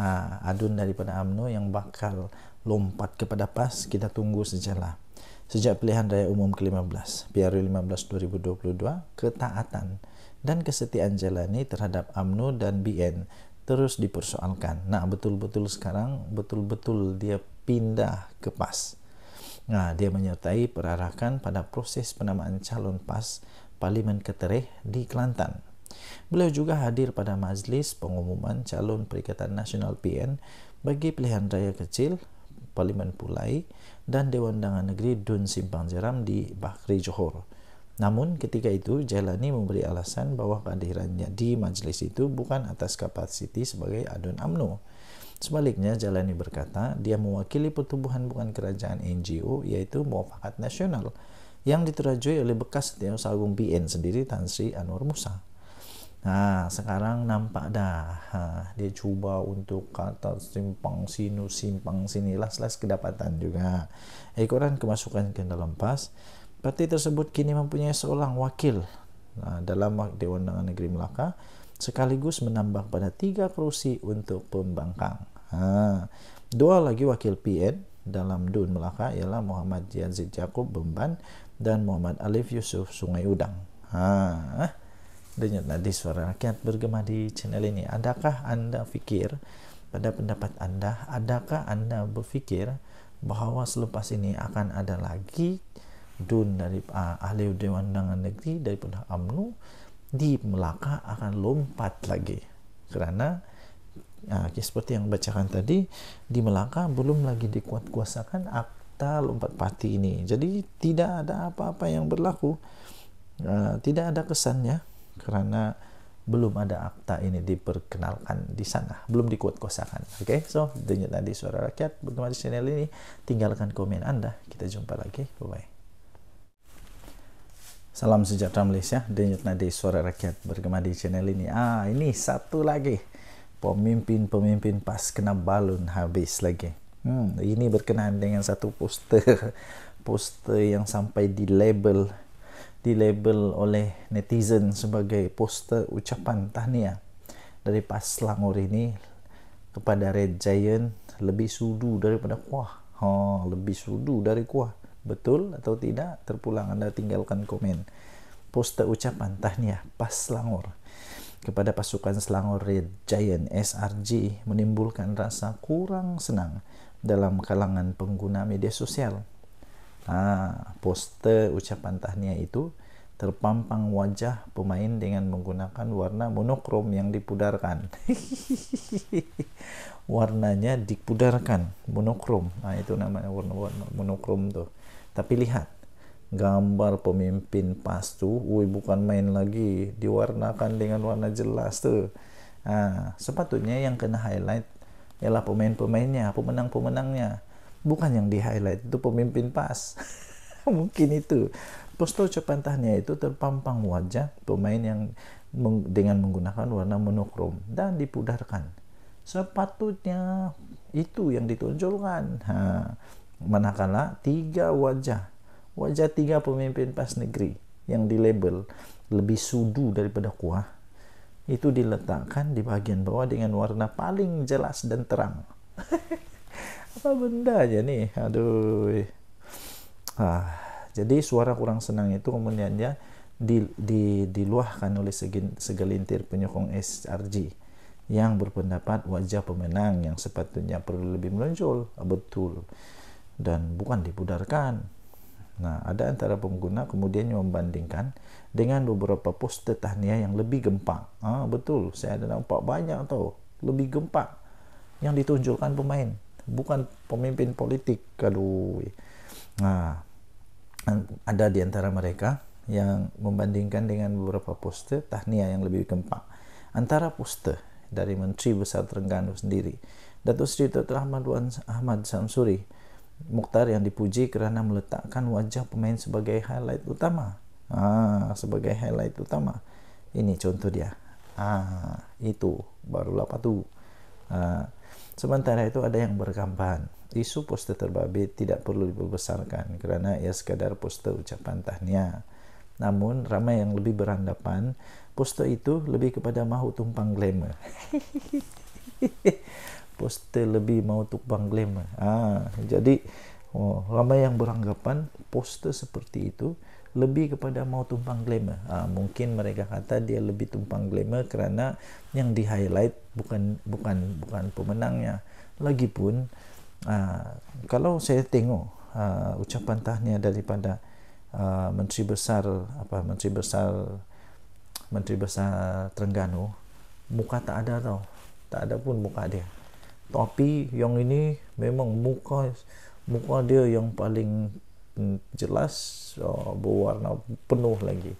ha, adun daripada AMNO yang bakal lompat kepada PAS, kita tunggu sejarah. Sejak pilihan raya umum ke-15, PRU 15 2022, ketaatan dan kesetiaan jalani terhadap UMNO dan BN terus dipersoalkan. Nah, betul-betul sekarang betul-betul dia pindah ke PAS. Nah, dia menyertai perarakan pada proses penamaan calon PAS Parlimen Ketereh di Kelantan. Beliau juga hadir pada majlis pengumuman calon Perikatan Nasional PN bagi pilihan raya kecil Parlimen Pulai dan Dewan Dangan Negeri Dun Simpang Jeram di Bakri Johor. Namun ketika itu Jailani memberi alasan bahwa kehadirannya di majlis itu bukan atas kapasiti sebagai adun AMNO. Sebaliknya Jailani berkata dia mewakili pertumbuhan bukan kerajaan NGO yaitu Muafakat Nasional yang diterajui oleh bekas Setiausaha Agung BN sendiri Tan Sri Anwar Musa. Nah, sekarang nampak dah. dia coba untuk kata simpang sinu, simpang sini, las-las kedapatan juga. Ekoran kemasukan ke dalam PAS. Parti tersebut kini mempunyai seorang wakil nah, dalam Dewan Undangan Negeri Melaka, sekaligus menambah pada tiga kerusi untuk pembangkang. dua lagi wakil PN dalam DUN Melaka ialah Muhammad Yazid Jacob Bemban dan Muhammad Alif Yusuf Sungai Udang. Denyut nadi suara rakyat bergema di channel ini. Adakah Anda pikir, pada pendapat Anda, adakah Anda berpikir bahwa selepas ini akan ada lagi dun dari uh, ahli Dewan Undangan Negeri daripada AMNU di Melaka akan lompat lagi kerana uh, seperti yang bacakan tadi di Melaka belum lagi dikuatkuasakan akta lompat parti ini jadi tidak ada apa-apa yang berlaku uh, tidak ada kesannya karena belum ada akta ini diperkenalkan di sana, belum dikuatkuasakan. Oke, okay? so denyut tadi suara rakyat, bagaimana channel ini? Tinggalkan komen Anda. Kita jumpa lagi. Bye-bye. Salam sejahtera Malaysia, denyut nadi suara rakyat bergema di channel ini. Ah, ini satu lagi. Pemimpin-pemimpin pas kena balon habis lagi. Hmm, ini berkenaan dengan satu poster. [laughs] Poster yang sampai di label dilabel oleh netizen sebagai poster ucapan tahniah dari PAS Selangor ini kepada Red Giant lebih sudu daripada kuah. Ha, lebih sudu dari kuah. Betul atau tidak? Terpulang Anda tinggalkan komen. Poster ucapan tahniah PAS Selangor kepada pasukan Selangor Red Giant SRG menimbulkan rasa kurang senang dalam kalangan pengguna media sosial Nah, poster ucapan tahniah itu terpampang wajah pemain dengan menggunakan warna monokrom yang dipudarkan. [laughs] Warnanya dipudarkan, monokrom. Nah, itu namanya warna-warna monokrom tuh. Tapi lihat, gambar pemimpin pastu, woi bukan main lagi, diwarnakan dengan warna jelas tuh. Nah, sepatutnya yang kena highlight ialah pemain-pemainnya, pemenang-pemenangnya bukan yang di highlight itu pemimpin pas [laughs] mungkin itu postur cepantahnya itu terpampang wajah pemain yang meng, dengan menggunakan warna monokrom dan dipudarkan sepatutnya itu yang ditonjolkan ha, manakala tiga wajah wajah tiga pemimpin pas negeri yang di label lebih sudu daripada kuah itu diletakkan di bagian bawah dengan warna paling jelas dan terang [laughs] apa benda aja nih aduh ah, jadi suara kurang senang itu kemudiannya di, di, diluahkan oleh segin, segelintir penyokong SRG yang berpendapat wajah pemenang yang sepatutnya perlu lebih menonjol ah, betul dan bukan dipudarkan Nah, ada antara pengguna kemudian yang membandingkan dengan beberapa poster tahniah yang lebih gempak. Ah, betul, saya ada nampak banyak tau, lebih gempak yang ditunjukkan pemain bukan pemimpin politik kalau nah ada di antara mereka yang membandingkan dengan beberapa poster tahniah yang lebih gempak antara poster dari Menteri Besar Terengganu sendiri Datuk Seri Dr. Ahmad, Wan, Ahmad Samsuri Mukhtar yang dipuji kerana meletakkan wajah pemain sebagai highlight utama ah, sebagai highlight utama ini contoh dia ah, itu barulah lapa ah, Sementara itu ada yang berkampan. Isu poster terbabit tidak perlu diperbesarkan kerana ia sekadar poster ucapan tahniah. Namun ramai yang lebih beranggapan poster itu lebih kepada mahu tumpang glamour. [laughs] poster lebih mahu tumpang glamour. Ah, jadi oh, ramai yang beranggapan poster seperti itu lebih kepada mau tumpang glamour. Ha, mungkin mereka kata dia lebih tumpang glamour kerana yang di highlight bukan bukan bukan pemenangnya. Lagipun ha, kalau saya tengok ha, ucapan tahniah daripada ha, menteri besar apa menteri besar menteri besar Terengganu muka tak ada tau. Tak ada pun muka dia. Tapi yang ini memang muka muka dia yang paling jelas uh, berwarna penuh lagi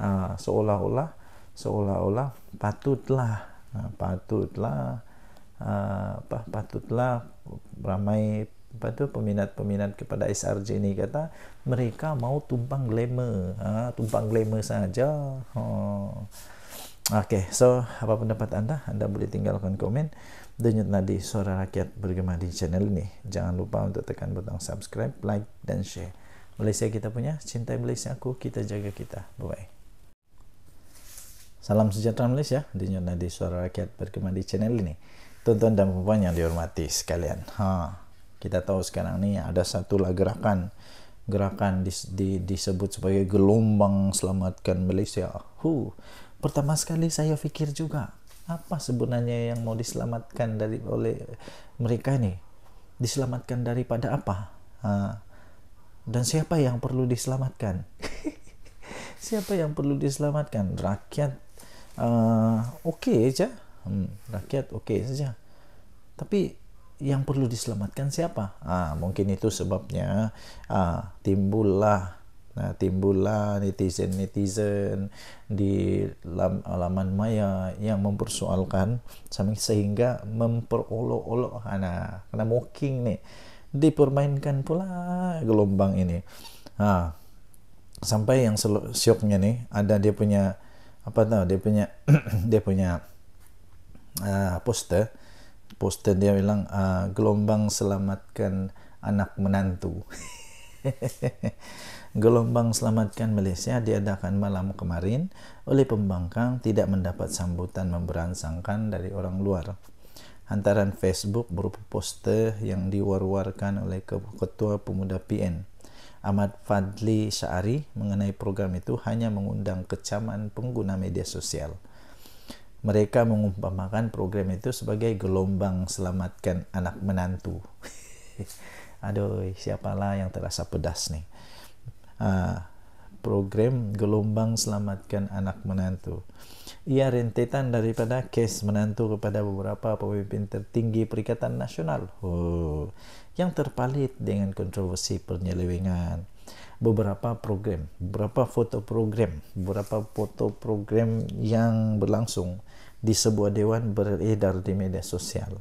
uh, seolah-olah seolah-olah patutlah uh, patutlah uh, apa patutlah ramai patut peminat-peminat kepada SRJ ni kata mereka mau tumpang glamour ha, tumpang glamour saja ha. Okay, so apa pendapat anda? Anda boleh tinggalkan komen. denyut nadi suara rakyat bergema di channel ini. Jangan lupa untuk tekan butang subscribe, like, dan share. Malaysia kita punya, cintai Malaysia aku, kita jaga kita. Bye-bye. Salam sejahtera Malaysia, denyut nadi suara rakyat bergema di channel ini. Tonton dan perempuan yang dihormati sekalian. Ha, kita tahu sekarang ni ada satu lah gerakan gerakan di, di, disebut sebagai gelombang selamatkan Malaysia. Hu, pertama sekali saya fikir juga apa sebenarnya yang mau diselamatkan dari oleh mereka ini diselamatkan daripada apa dan siapa yang perlu diselamatkan [laughs] siapa yang perlu diselamatkan rakyat uh, oke okay aja hmm, rakyat oke okay saja tapi yang perlu diselamatkan siapa ah mungkin itu sebabnya ah, timbullah Nah, timbullah netizen-netizen di laman maya yang mempersoalkan sehingga memperolok-olok anak karena mocking nih dipermainkan pula gelombang ini. Nah, sampai yang syoknya nih ada dia punya apa tau dia punya [clears throat] dia punya uh, poster poster dia bilang uh, gelombang selamatkan anak menantu [laughs] Gelombang Selamatkan Malaysia diadakan malam kemarin oleh pembangkang tidak mendapat sambutan memberangsangkan dari orang luar. Hantaran Facebook berupa poster yang diwar-warkan oleh Ketua Pemuda PN. Ahmad Fadli Syari mengenai program itu hanya mengundang kecaman pengguna media sosial. Mereka mengumpamakan program itu sebagai gelombang selamatkan anak menantu. [laughs] Aduh, siapalah yang terasa pedas nih. Ah, program gelombang selamatkan anak menantu. Ia rentetan daripada kes menantu kepada beberapa pemimpin tertinggi Perikatan Nasional oh, yang terpalit dengan kontroversi penyelewengan. Beberapa program, beberapa foto program, beberapa foto program yang berlangsung di sebuah dewan beredar di media sosial.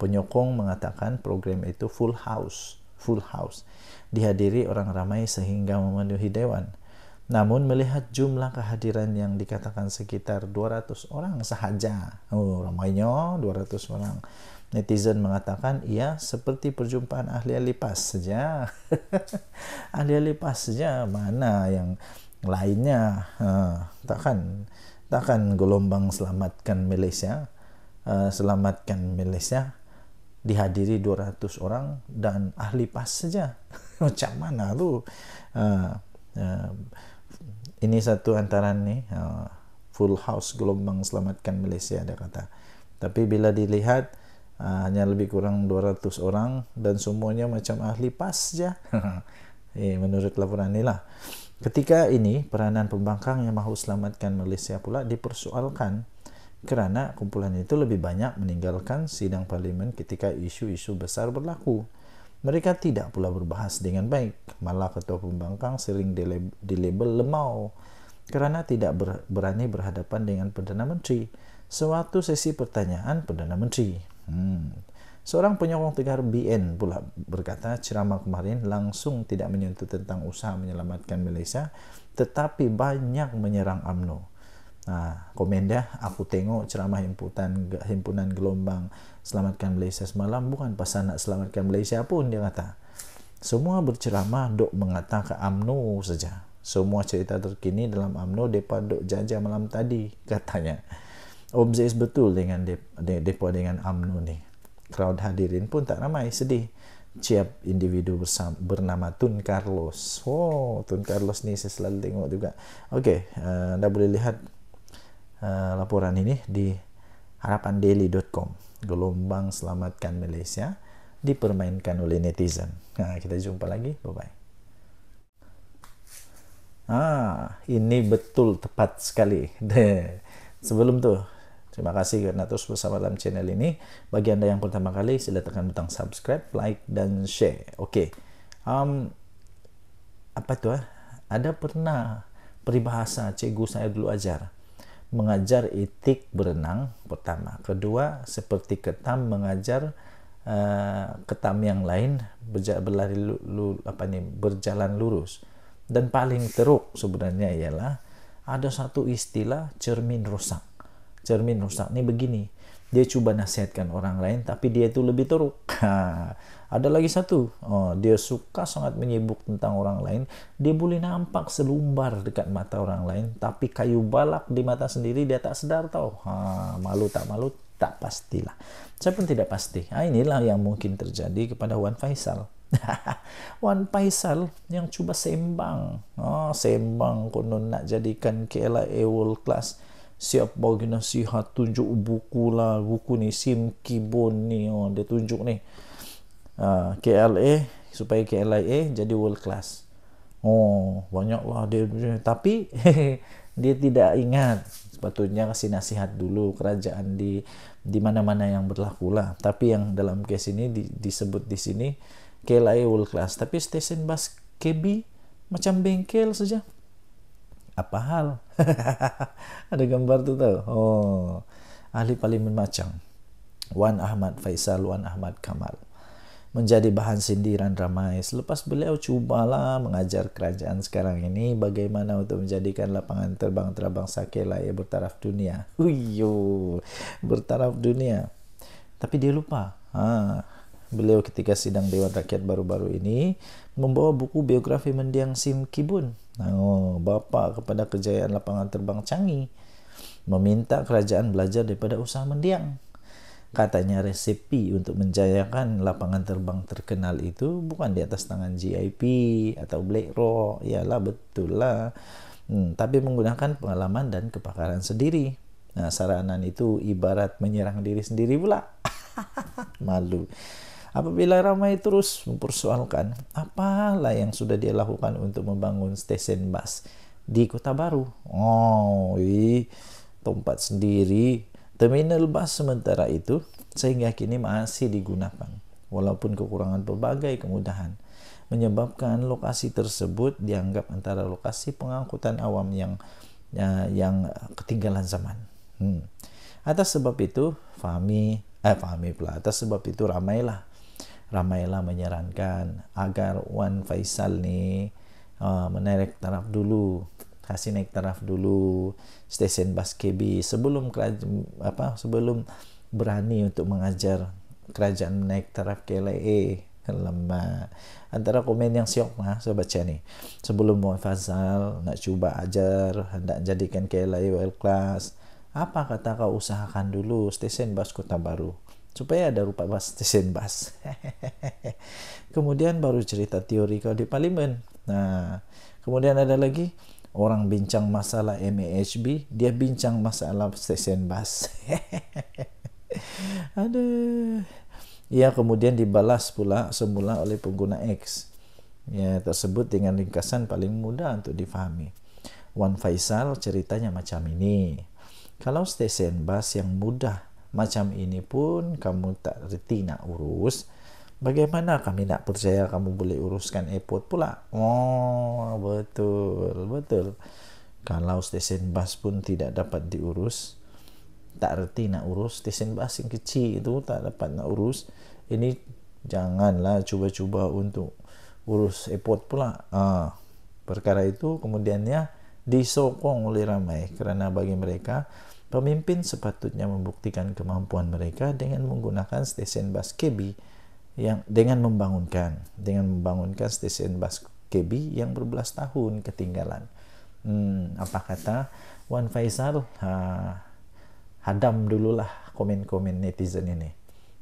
Penyokong mengatakan program itu full house, full house. dihadiri orang ramai sehingga memenuhi dewan. Namun melihat jumlah kehadiran yang dikatakan sekitar 200 orang saja. Oh, ramainya 200 orang. Netizen mengatakan, ia seperti perjumpaan ahli lipas saja. ahli-ahli [laughs] saja, mana yang lainnya. Uh, takkan, takkan gelombang selamatkan Malaysia. Uh, selamatkan Malaysia dihadiri 200 orang dan ahli pas saja. [laughs] [laughs] macam mana tu uh, uh, ini satu antaran ni uh, full house gelombang selamatkan Malaysia dia kata tapi bila dilihat uh, hanya lebih kurang 200 orang dan semuanya macam ahli pas je [laughs] eh, menurut laporan ni lah ketika ini peranan pembangkang yang mahu selamatkan Malaysia pula dipersoalkan kerana kumpulan itu lebih banyak meninggalkan sidang parlimen ketika isu-isu besar berlaku. Mereka tidak pula berbahas dengan baik, malah ketua pembangkang sering dilebel lemau karena tidak ber, berani berhadapan dengan Perdana Menteri. Suatu sesi pertanyaan Perdana Menteri. Hmm. Seorang penyokong tegar BN pula berkata ceramah kemarin langsung tidak menyentuh tentang usaha menyelamatkan Malaysia, tetapi banyak menyerang AMNO. Nah, komenda aku tengok ceramah himpunan himpunan gelombang selamatkan Malaysia semalam bukan pasal nak selamatkan Malaysia pun dia kata semua berceramah dok mengata ke amnu saja semua cerita terkini dalam amnu depa dok jaja malam tadi katanya obses betul dengan depa dengan amnu ni crowd hadirin pun tak ramai sedih siap individu bersama, bernama Tun Carlos. Oh, Tun Carlos ni saya selalu tengok juga. Okey, uh, anda boleh lihat uh, laporan ini di harapandaily.com gelombang selamatkan Malaysia dipermainkan oleh netizen. Nah, kita jumpa lagi. Bye-bye. Ah, ini betul tepat sekali. [laughs] Sebelum tuh, terima kasih karena terus bersama dalam channel ini. Bagi Anda yang pertama kali, sila tekan butang subscribe, like, dan share. Oke. Okay. Um, apa tuh? Ah? Ada pernah peribahasa cikgu saya dulu ajar mengajar etik berenang pertama kedua seperti ketam mengajar uh, ketam yang lain berlari lu, lu, apa nih berjalan lurus dan paling teruk sebenarnya ialah ada satu istilah cermin rusak cermin rusak ini begini dia coba nasihatkan orang lain tapi dia itu lebih teruk nah, ada lagi satu oh, dia suka sangat menyibuk tentang orang lain dia boleh nampak selumbar dekat mata orang lain tapi kayu balak di mata sendiri dia tak sedar tahu ha, malu tak malu tak pastilah saya pun tidak pasti nah, inilah yang mungkin terjadi kepada Wan Faisal [laughs] Wan Faisal yang coba sembang oh, sembang konon nak jadikan KLA world class siap bagi nasihat tunjuk buku lah buku ni Sim Kibon ni oh, dia tunjuk ni uh, ah, KLA supaya KLIA jadi world class oh banyak lah dia tapi [laughs] dia tidak ingat sepatutnya kasih nasihat dulu kerajaan di di mana-mana yang berlaku lah tapi yang dalam case ini di, disebut di sini KLIA world class tapi stesen bas KB macam bengkel saja apa hal [laughs] ada gambar tuh tau oh ahli parlemen macam Wan Ahmad Faisal Wan Ahmad Kamal menjadi bahan sindiran ramai selepas beliau cubalah mengajar kerajaan sekarang ini bagaimana untuk menjadikan lapangan terbang terbang Kela ya bertaraf dunia. Uyo, [laughs] bertaraf dunia. Tapi dia lupa. Ha, beliau ketika sidang Dewan Rakyat baru-baru ini membawa buku biografi mendiang Sim Kibun Nah, oh, Bapak kepada kejayaan lapangan terbang Canggih meminta kerajaan belajar daripada usaha mendiang. Katanya resepi untuk menjayakan lapangan terbang terkenal itu bukan di atas tangan GIP atau BlackRock. Iyalah betul lah. Hmm, tapi menggunakan pengalaman dan kepakaran sendiri. Nah, saranan itu ibarat menyerang diri sendiri pula. [laughs] Malu. Apabila ramai terus mempersoalkan apalah yang sudah dia lakukan untuk membangun stesen bus di kota baru. Oh, ii, tempat sendiri. Terminal bus sementara itu sehingga kini masih digunakan. Walaupun kekurangan berbagai kemudahan menyebabkan lokasi tersebut dianggap antara lokasi pengangkutan awam yang ya, yang ketinggalan zaman. Hmm. Atas sebab itu, Fahmi, eh Fahmi pula, atas sebab itu ramailah ramailah menyarankan agar Wan Faisal nih uh, eh, menarik taraf dulu kasih naik taraf dulu stesen stasiun Baskebi sebelum apa sebelum berani untuk mengajar kerajaan naik taraf KLE lemah antara komen yang siok lah sobat baca sebelum Wan Faisal nak cuba ajar hendak jadikan KLE world class apa kata kau usahakan dulu stesen bas kota baru supaya ada rupa bas stesen bas kemudian baru cerita teori kalau di parlimen nah kemudian ada lagi orang bincang masalah MAHB dia bincang masalah stesen bas ada ia kemudian dibalas pula semula oleh pengguna X ya tersebut dengan ringkasan paling mudah untuk difahami Wan Faisal ceritanya macam ini kalau stesen bas yang mudah macam ini pun kamu tak reti nak urus, bagaimana kami nak percaya kamu boleh uruskan airport pula? Oh, betul, betul. Kalau stesen bas pun tidak dapat diurus, tak reti nak urus, stesen bas yang kecil itu tak dapat nak urus, ini janganlah cuba-cuba untuk urus airport pula. Ah, perkara itu kemudiannya disokong oleh ramai kerana bagi mereka Pemimpin sepatutnya membuktikan kemampuan mereka dengan menggunakan stesen bas KB yang dengan membangunkan dengan membangunkan stesen bas KB yang berbelas tahun ketinggalan. Hmm, apa kata Wan Faisal? Ha, hadam dululah komen-komen netizen ini.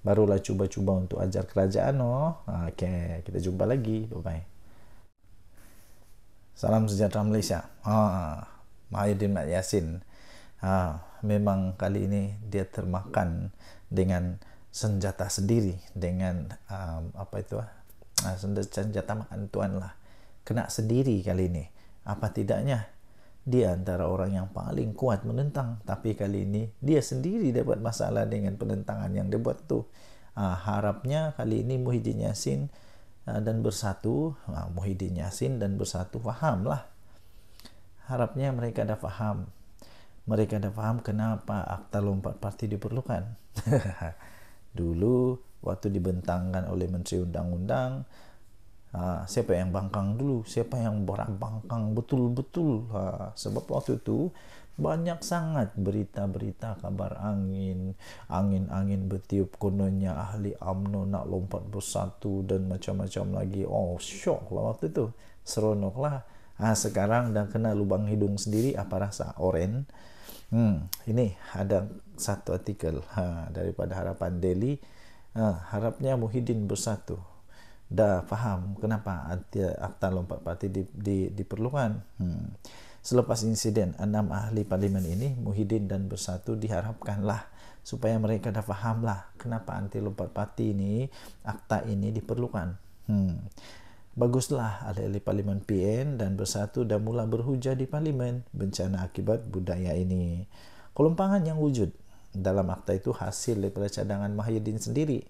Barulah cuba-cuba untuk ajar kerajaan oh. Oke, kita jumpa lagi. Bye-bye. Salam sejahtera Malaysia. Ah, Mahyudin Mat Yasin ah, memang kali ini dia termakan dengan senjata sendiri dengan um, apa itu ah, ah senjata, senjata makan Tuhan lah kena sendiri kali ini apa tidaknya dia antara orang yang paling kuat menentang tapi kali ini dia sendiri dapat masalah dengan penentangan yang dia buat tu harapnya kali ini Muhyiddin Yasin dan bersatu uh, Muhyiddin Yasin dan bersatu fahamlah harapnya mereka dah faham mereka ada paham kenapa akta lompat partai diperlukan. [laughs] dulu waktu dibentangkan oleh Menteri Undang-Undang, uh, siapa yang bangkang dulu, siapa yang bangkang betul-betul. Uh, sebab waktu itu banyak sangat berita-berita kabar angin, angin-angin bertiup kononnya ahli AMNO nak lompat bersatu dan macam-macam lagi. Oh, shock lah waktu itu. Seronok lah. Ah, sekarang dah kena lubang hidung sendiri apa rasa oren Hmm, ini ada satu artikel ha, daripada Harapan Daily. Ha, harapnya Muhyiddin bersatu. Dah faham kenapa akta lompat parti di, di, diperlukan. Hmm. Selepas insiden enam ahli parlimen ini, Muhyiddin dan Bersatu diharapkanlah supaya mereka dah fahamlah kenapa anti lompat parti ini, akta ini diperlukan. Hmm. Baguslah ahli-ahli parlimen PN dan bersatu dan mula berhujah di parlimen bencana akibat budaya ini. Kelompangan yang wujud dalam akta itu hasil daripada cadangan Mahyadin sendiri.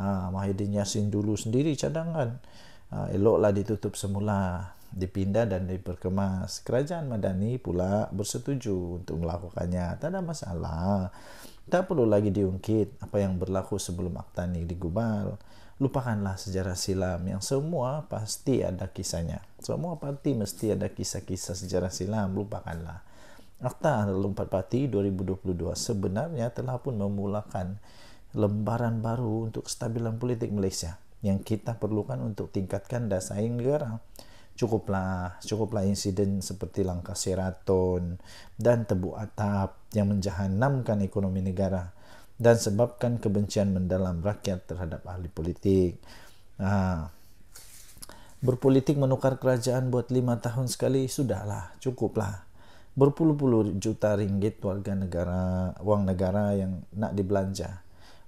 Ha, Yasin dulu sendiri cadangan. Ha, eloklah ditutup semula, dipindah dan diperkemas. Kerajaan Madani pula bersetuju untuk melakukannya. Tak ada masalah. Tak perlu lagi diungkit apa yang berlaku sebelum akta ini digubal lupakanlah sejarah silam yang semua pasti ada kisahnya. Semua parti mesti ada kisah-kisah sejarah silam, lupakanlah. Akta Lompat Parti 2022 sebenarnya telah pun memulakan lembaran baru untuk kestabilan politik Malaysia yang kita perlukan untuk tingkatkan daya saing negara. Cukuplah, cukuplah insiden seperti langkah seraton dan tebu atap yang menjahanamkan ekonomi negara dan sebabkan kebencian mendalam rakyat terhadap ahli politik. Ha. Berpolitik menukar kerajaan buat lima tahun sekali, sudahlah, cukuplah. Berpuluh-puluh juta ringgit warga negara, wang negara yang nak dibelanja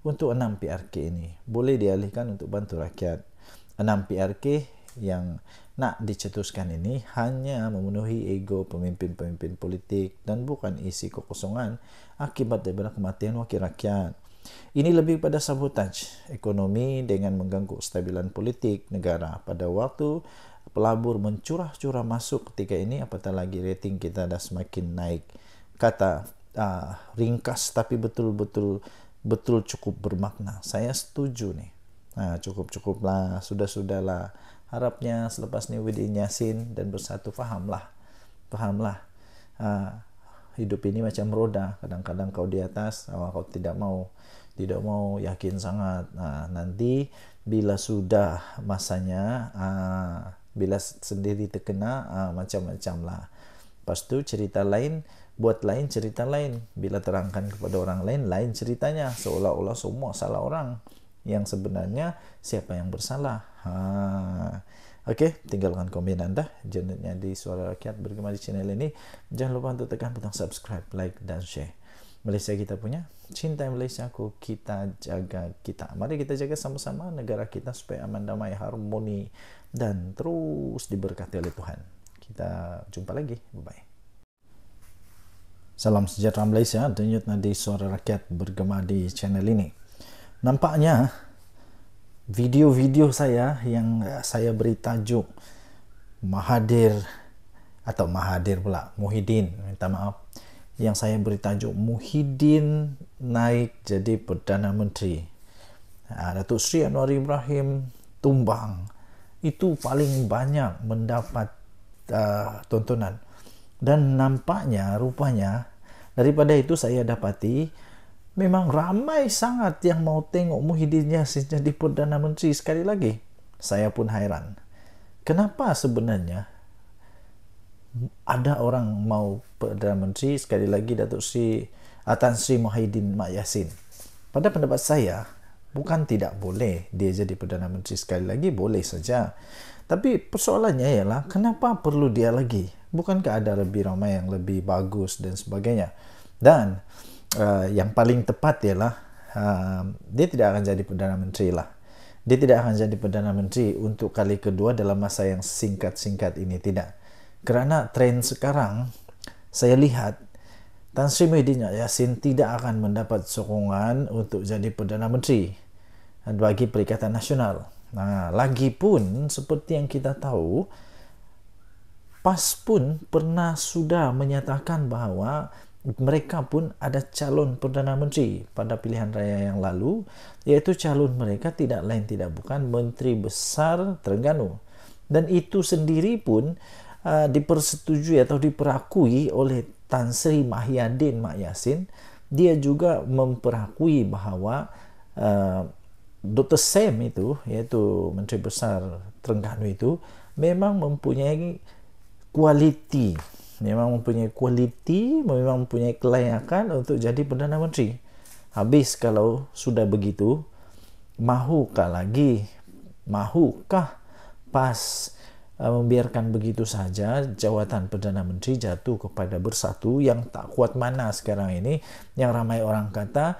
untuk enam PRK ini. Boleh dialihkan untuk bantu rakyat. Enam PRK yang Nak dicetuskan ini hanya memenuhi ego pemimpin-pemimpin politik dan bukan isi kekosongan akibat daripada kematian wakil rakyat. Ini lebih pada sabotaj ekonomi dengan mengganggu kestabilan politik negara pada waktu pelabur mencurah-curah masuk ketika ini apatah lagi rating kita dah semakin naik. Kata uh, ringkas tapi betul-betul betul cukup bermakna. Saya setuju nih. Nah, cukup-cukuplah, sudah-sudahlah Harapnya selepas ini Widi Yasin dan bersatu fahamlah. Fahamlah. Uh, hidup ini macam roda. Kadang-kadang kau di atas, awal kau tidak mau tidak mau yakin sangat. Nah, nanti bila sudah masanya uh, bila sendiri terkena uh, macam-macam lah. Lepas tu cerita lain buat lain cerita lain. Bila terangkan kepada orang lain, lain ceritanya. Seolah-olah semua salah orang. Yang sebenarnya siapa yang bersalah? Ha. Okey, tinggalkan komen anda. Jenetnya di Suara Rakyat bergema di channel ini. Jangan lupa untuk tekan butang subscribe, like dan share. Malaysia kita punya. Cintai Malaysia ku, kita jaga kita. Mari kita jaga sama-sama negara kita supaya aman, damai, harmoni dan terus diberkati oleh Tuhan. Kita jumpa lagi. Bye-bye. Salam sejahtera Malaysia, denyutnya di Suara Rakyat bergema di channel ini. Nampaknya video-video saya yang eh, saya beri tajuk Mahadir atau Mahadir pula Muhyiddin minta maaf yang saya beri tajuk Muhyiddin naik jadi Perdana Menteri ah, Datuk Sri Anwar Ibrahim tumbang itu paling banyak mendapat uh, tontonan dan nampaknya rupanya daripada itu saya dapati memang ramai sangat yang mau tengok Muhyiddin Yassin jadi Perdana Menteri sekali lagi. Saya pun hairan. Kenapa sebenarnya ada orang mau Perdana Menteri sekali lagi Datuk Sri Atan ah, Sri Muhyiddin Mak Yassin? Pada pendapat saya, bukan tidak boleh dia jadi Perdana Menteri sekali lagi, boleh saja. Tapi persoalannya ialah kenapa perlu dia lagi? Bukankah ada lebih ramai yang lebih bagus dan sebagainya? Dan uh, yang paling tepat ialah uh, dia tidak akan jadi perdana menteri lah. Dia tidak akan jadi perdana menteri untuk kali kedua dalam masa yang singkat-singkat ini tidak. Kerana tren sekarang saya lihat Tan Sri Muhyiddin Yassin tidak akan mendapat sokongan untuk jadi perdana menteri eh, bagi Perikatan Nasional. Nah, lagi pun seperti yang kita tahu, PAS pun pernah sudah menyatakan bahawa mereka pun ada calon Perdana Menteri pada pilihan raya yang lalu, yaitu calon mereka tidak lain tidak bukan Menteri Besar Terengganu. Dan itu sendiri pun uh, dipersetujui atau diperakui oleh Tan Sri Mahyadin Mak Yasin. Dia juga memperakui bahawa uh, Dr. Sam itu, yaitu Menteri Besar Terengganu itu, memang mempunyai kualiti memang mempunyai kualiti, memang mempunyai kelayakan untuk jadi Perdana Menteri. Habis kalau sudah begitu, mahukah lagi, mahukah pas eh, membiarkan begitu saja jawatan Perdana Menteri jatuh kepada bersatu yang tak kuat mana sekarang ini yang ramai orang kata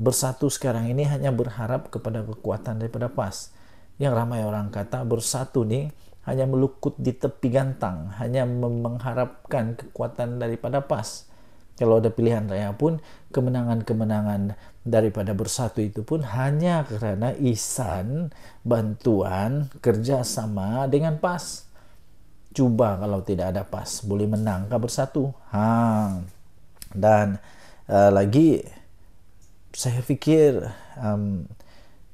bersatu sekarang ini hanya berharap kepada kekuatan daripada PAS yang ramai orang kata bersatu nih hanya melukut di tepi gantang, hanya mengharapkan kekuatan daripada PAS. Kalau ada pilihan raya pun, kemenangan-kemenangan daripada bersatu itu pun hanya karena isan, bantuan, kerjasama dengan PAS. Coba kalau tidak ada PAS, boleh menangkah bersatu. Ha. Dan uh, lagi, saya pikir um,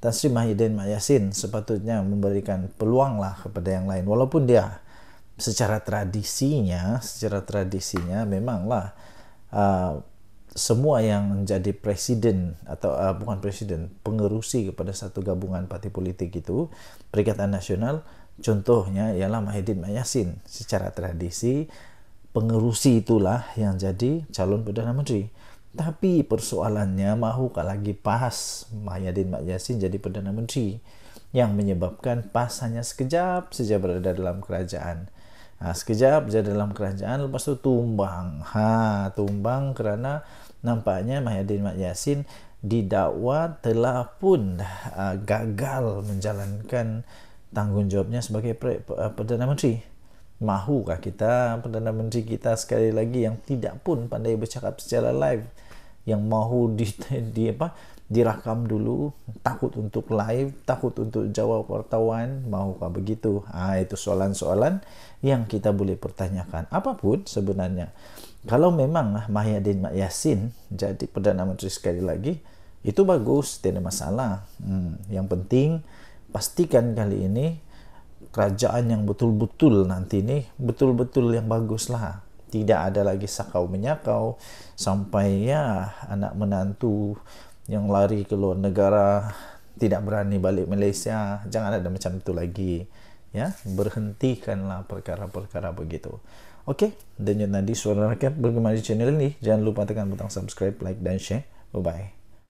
Tasri Mahyudin Mayasin sepatutnya memberikan peluang lah kepada yang lain walaupun dia secara tradisinya secara tradisinya memanglah uh, semua yang menjadi presiden atau uh, bukan presiden pengerusi kepada satu gabungan parti politik itu Perikatan Nasional contohnya ialah Mahidin Mayasin secara tradisi pengerusi itulah yang jadi calon perdana menteri Tapi persoalannya mahukah lagi PAS Mahyadin Mak Yassin jadi Perdana Menteri yang menyebabkan PAS hanya sekejap sejak berada dalam kerajaan. Ha, sekejap saja dalam kerajaan lepas itu tumbang. Ha, tumbang kerana nampaknya Mahyadin Mak Yassin didakwa telah pun uh, gagal menjalankan tanggungjawabnya sebagai eh, Perdana Menteri. Mahukah kita, Perdana Menteri kita sekali lagi yang tidak pun pandai bercakap secara live, yang mahu di, [laughs] di apa dirakam dulu, takut untuk live, takut untuk jawab wartawan, mahukah begitu? Ah itu soalan-soalan yang kita boleh pertanyakan. Apapun sebenarnya. Kalau memang Mahyadin Mak Yasin jadi Perdana Menteri sekali lagi, itu bagus, tidak ada masalah. Hmm, yang penting pastikan kali ini kerajaan yang betul-betul nanti ini betul-betul yang bagus lah tidak ada lagi sakau menyakau sampai ya anak menantu yang lari ke luar negara tidak berani balik Malaysia jangan ada macam itu lagi ya berhentikanlah perkara-perkara begitu oke okay? dan tadi suara rakyat bagaimana di channel ini jangan lupa tekan butang subscribe like dan share bye bye